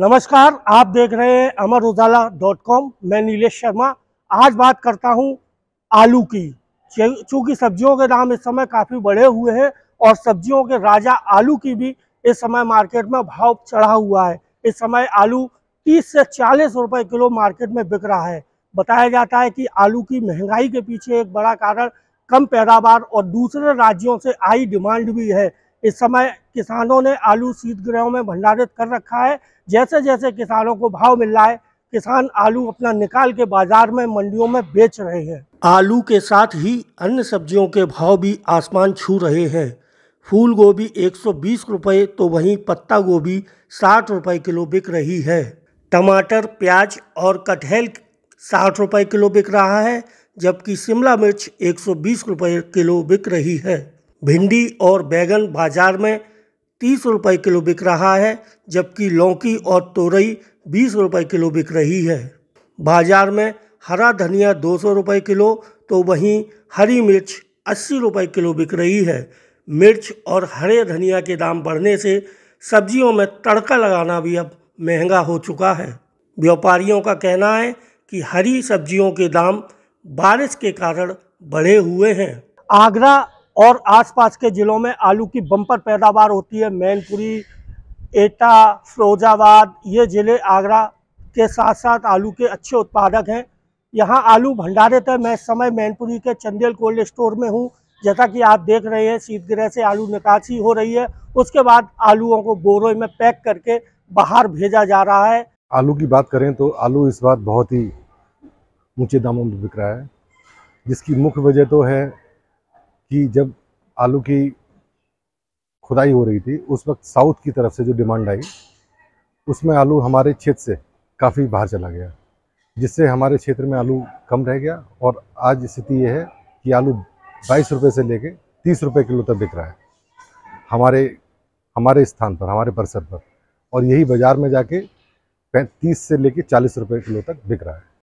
नमस्कार आप देख रहे हैं अमर उजाला डॉट कॉम मैं नीलेश शर्मा आज बात करता हूं आलू की चूंकि सब्जियों के दाम इस समय काफ़ी बढ़े हुए हैं और सब्जियों के राजा आलू की भी इस समय मार्केट में भाव चढ़ा हुआ है इस समय आलू 30 से 40 रुपए किलो मार्केट में बिक रहा है बताया जाता है कि आलू की महंगाई के पीछे एक बड़ा कारण कम पैदावार और दूसरे राज्यों से आई डिमांड भी है इस समय किसानों ने आलू शीतगृहों में भंडारित कर रखा है जैसे जैसे किसानों को भाव मिल रहा है किसान आलू अपना निकाल के बाजार में मंडियों में बेच रहे हैं आलू के साथ ही अन्य सब्जियों के भाव भी आसमान छू रहे हैं फूल गोभी एक रुपए तो वहीं पत्ता गोभी साठ रुपए किलो बिक रही है टमाटर प्याज और कटहल साठ रुपए किलो बिक रहा है जबकि शिमला मिर्च बीस रुपए किलो बिक रही है भिंडी और बैगन बाजार में तीस रुपये किलो बिक रहा है जबकि लौकी और तोरई बीस रुपये किलो बिक रही है बाज़ार में हरा धनिया दो सौ रुपये किलो तो वहीं हरी मिर्च अस्सी रुपये किलो बिक रही है मिर्च और हरे धनिया के दाम बढ़ने से सब्जियों में तड़का लगाना भी अब महंगा हो चुका है व्यापारियों का कहना है कि हरी सब्जियों के दाम बारिश के कारण बढ़े हुए हैं आगरा और आसपास के ज़िलों में आलू की बम्पर पैदावार होती है मैनपुरी एटा फिरोजाबाद ये ज़िले आगरा के साथ साथ आलू के अच्छे उत्पादक हैं यहाँ आलू भंडारित है मैं इस समय मैनपुरी के चंदेल कोल्ड स्टोर में हूँ जैसा कि आप देख रहे हैं शीतगृह से आलू निकासी हो रही है उसके बाद आलूओं को बोरों में पैक करके बाहर भेजा जा रहा है आलू की बात करें तो आलू इस बार बहुत ही ऊंचे दामों में बिक रहा है जिसकी मुख्य वजह तो है कि जब आलू की खुदाई हो रही थी उस वक्त साउथ की तरफ से जो डिमांड आई उसमें आलू हमारे क्षेत्र से काफ़ी बाहर चला गया जिससे हमारे क्षेत्र में आलू कम रह गया और आज स्थिति यह है कि आलू बाईस रुपये से लेके तीस रुपये किलो तक बिक रहा है हमारे हमारे स्थान पर हमारे परिसर पर और यही बाज़ार में जाके पैंतीस से लेके चालीस रुपये किलो तक बिक रहा है